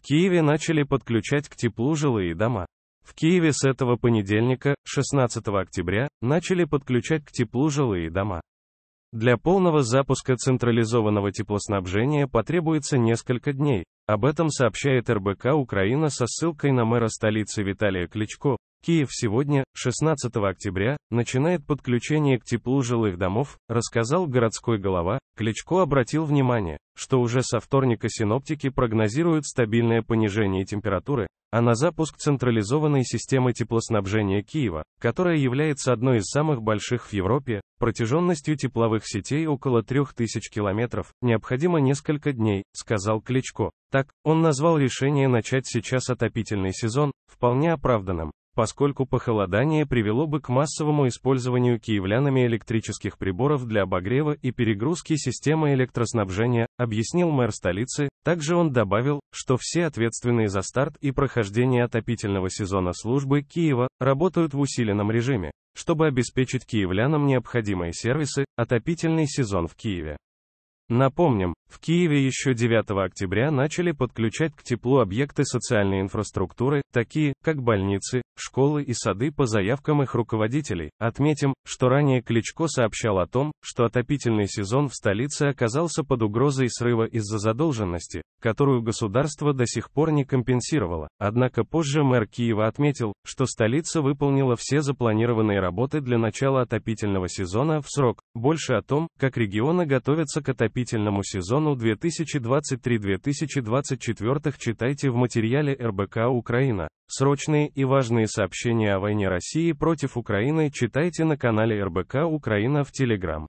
В Киеве начали подключать к теплу жилые дома. В Киеве с этого понедельника, 16 октября, начали подключать к теплу жилые дома. Для полного запуска централизованного теплоснабжения потребуется несколько дней. Об этом сообщает РБК Украина со ссылкой на мэра столицы Виталия Кличко. Киев сегодня, 16 октября, начинает подключение к теплу жилых домов, рассказал городской голова. Кличко обратил внимание, что уже со вторника синоптики прогнозируют стабильное понижение температуры, а на запуск централизованной системы теплоснабжения Киева, которая является одной из самых больших в Европе, протяженностью тепловых сетей около 3000 километров, необходимо несколько дней, сказал Кличко. Так, он назвал решение начать сейчас отопительный сезон, вполне оправданным поскольку похолодание привело бы к массовому использованию киевлянами электрических приборов для обогрева и перегрузки системы электроснабжения, объяснил мэр столицы. Также он добавил, что все ответственные за старт и прохождение отопительного сезона службы Киева работают в усиленном режиме, чтобы обеспечить киевлянам необходимые сервисы, отопительный сезон в Киеве. Напомним, в Киеве еще 9 октября начали подключать к теплу объекты социальной инфраструктуры, такие, как больницы, школы и сады по заявкам их руководителей. Отметим, что ранее Кличко сообщал о том, что отопительный сезон в столице оказался под угрозой срыва из-за задолженности, которую государство до сих пор не компенсировало. Однако позже мэр Киева отметил, что столица выполнила все запланированные работы для начала отопительного сезона в срок. Больше о том, как регионы готовятся к отопительному сезону, сезону 2023-2024 читайте в материале РБК «Украина». Срочные и важные сообщения о войне России против Украины читайте на канале РБК «Украина» в Телеграм.